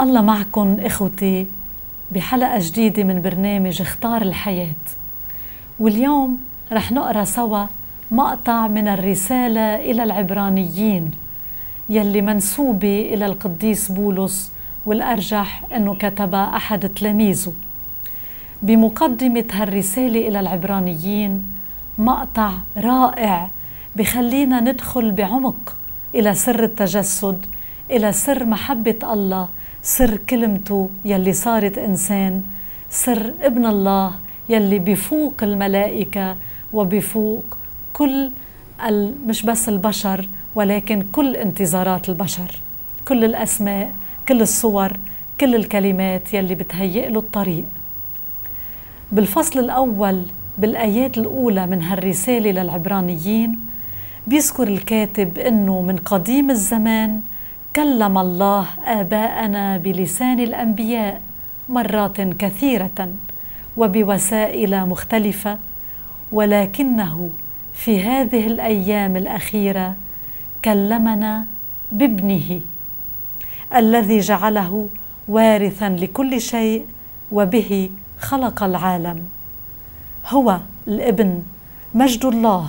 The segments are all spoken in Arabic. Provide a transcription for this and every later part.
الله معكم اخوتي بحلقه جديده من برنامج اختار الحياه واليوم رح نقرا سوا مقطع من الرساله الى العبرانيين يلي منسوبه الى القديس بولس والارجح انه كتبها احد تلاميذه بمقدمه هالرساله الى العبرانيين مقطع رائع بخلينا ندخل بعمق الى سر التجسد الى سر محبه الله سر كلمته يلي صارت إنسان سر ابن الله يلي بفوق الملائكة وبفوق كل مش بس البشر ولكن كل انتظارات البشر كل الأسماء كل الصور كل الكلمات يلي بتهيئ له الطريق بالفصل الأول بالآيات الأولى من هالرسالة للعبرانيين بيذكر الكاتب أنه من قديم الزمان كلم الله اباءنا بلسان الانبياء مرات كثيره وبوسائل مختلفه ولكنه في هذه الايام الاخيره كلمنا بابنه الذي جعله وارثا لكل شيء وبه خلق العالم هو الابن مجد الله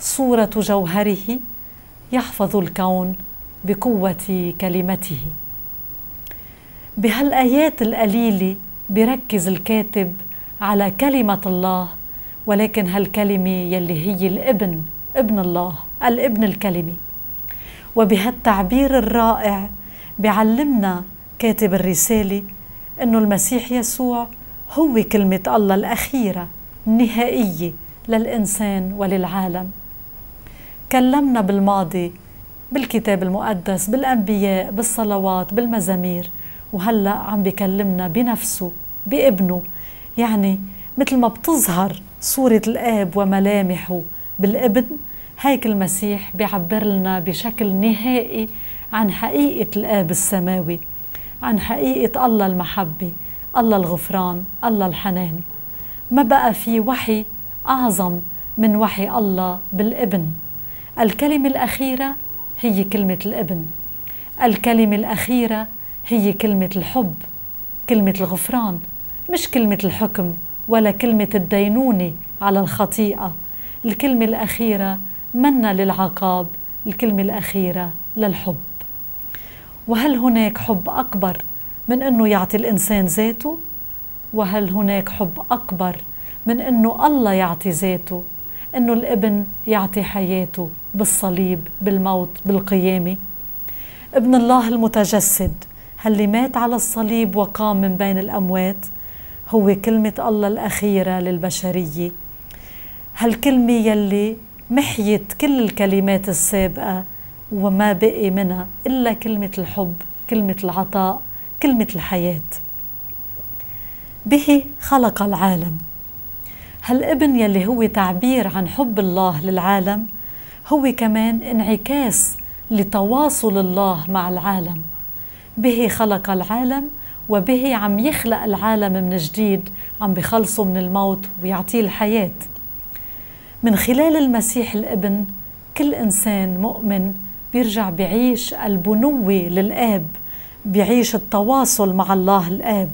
صوره جوهره يحفظ الكون بقوة كلمته بهالآيات القليلة بركز الكاتب على كلمة الله ولكن هالكلمة يلي هي الابن ابن الله الابن الكلمة وبهالتعبير الرائع بعلمنا كاتب الرسالة أنه المسيح يسوع هو كلمة الله الأخيرة النهائية للإنسان وللعالم كلمنا بالماضي بالكتاب المقدس بالأنبياء بالصلوات بالمزامير وهلأ عم بكلمنا بنفسه بابنه يعني مثل ما بتظهر صورة الآب وملامحه بالابن هيك المسيح بيعبر لنا بشكل نهائي عن حقيقة الآب السماوي عن حقيقة الله المحبة الله الغفران الله الحنان ما بقى في وحي أعظم من وحي الله بالابن الكلمة الأخيرة هي كلمة الابن الكلمة الأخيرة هي كلمة الحب كلمة الغفران مش كلمة الحكم ولا كلمة الدينونة على الخطيئة الكلمة الأخيرة منا للعقاب الكلمة الأخيرة للحب وهل هناك حب أكبر من أنه يعطي الإنسان ذاته؟ وهل هناك حب أكبر من أنه الله يعطي ذاته انه الابن يعطي حياته بالصليب بالموت بالقيامه ابن الله المتجسد اللي مات على الصليب وقام من بين الاموات هو كلمه الله الاخيره للبشريه هالكلمه يلي محيت كل الكلمات السابقه وما بقي منها الا كلمه الحب كلمه العطاء كلمه الحياه به خلق العالم هالابن يلي هو تعبير عن حب الله للعالم هو كمان انعكاس لتواصل الله مع العالم به خلق العالم وبه عم يخلق العالم من جديد عم بخلصه من الموت ويعطيه الحياة من خلال المسيح الابن كل إنسان مؤمن بيرجع بيعيش البنوة للآب بيعيش التواصل مع الله الآب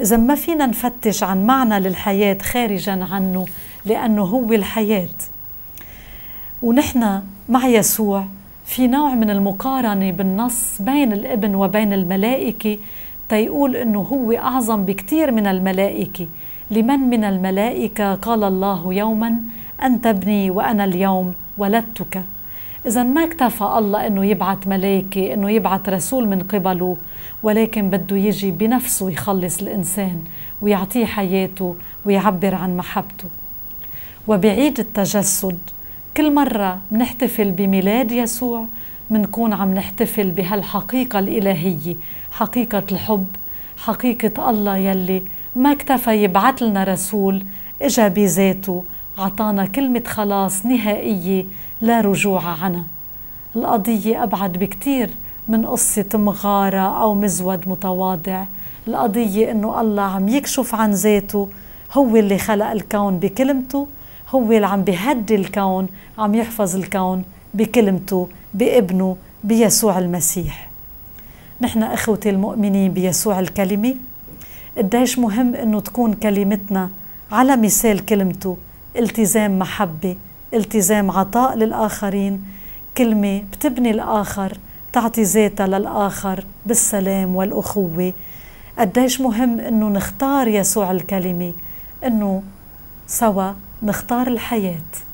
إذا ما فينا نفتش عن معنى للحياة خارجا عنه لأنه هو الحياة ونحن مع يسوع في نوع من المقارنة بالنص بين الابن وبين الملائكة تيقول أنه هو أعظم بكثير من الملائكة لمن من الملائكة قال الله يوما أنت ابني وأنا اليوم ولدتك إذا ما اكتفى الله أنه يبعث ملائكة أنه يبعث رسول من قبله ولكن بده يجي بنفسه يخلص الإنسان ويعطيه حياته ويعبر عن محبته وبعيد التجسد كل مرة منحتفل بميلاد يسوع منكون عم نحتفل بهالحقيقة الإلهية حقيقة الحب حقيقة الله يلي ما اكتفى يبعث لنا رسول إجا بذاته أعطانا كلمة خلاص نهائية لا رجوع عنها القضية أبعد بكتير من قصة مغارة أو مزود متواضع القضية أنه الله عم يكشف عن ذاته هو اللي خلق الكون بكلمته هو اللي عم بيهدي الكون عم يحفظ الكون بكلمته بابنه بيسوع المسيح نحن اخوتي المؤمنين بيسوع الكلمه قديش مهم انه تكون كلمتنا على مثال كلمته التزام محبة التزام عطاء للآخرين كلمة بتبني الآخر تعطي ذاتها للآخر بالسلام والأخوة قديش مهم أنه نختار يسوع الكلمة أنه سوا نختار الحياه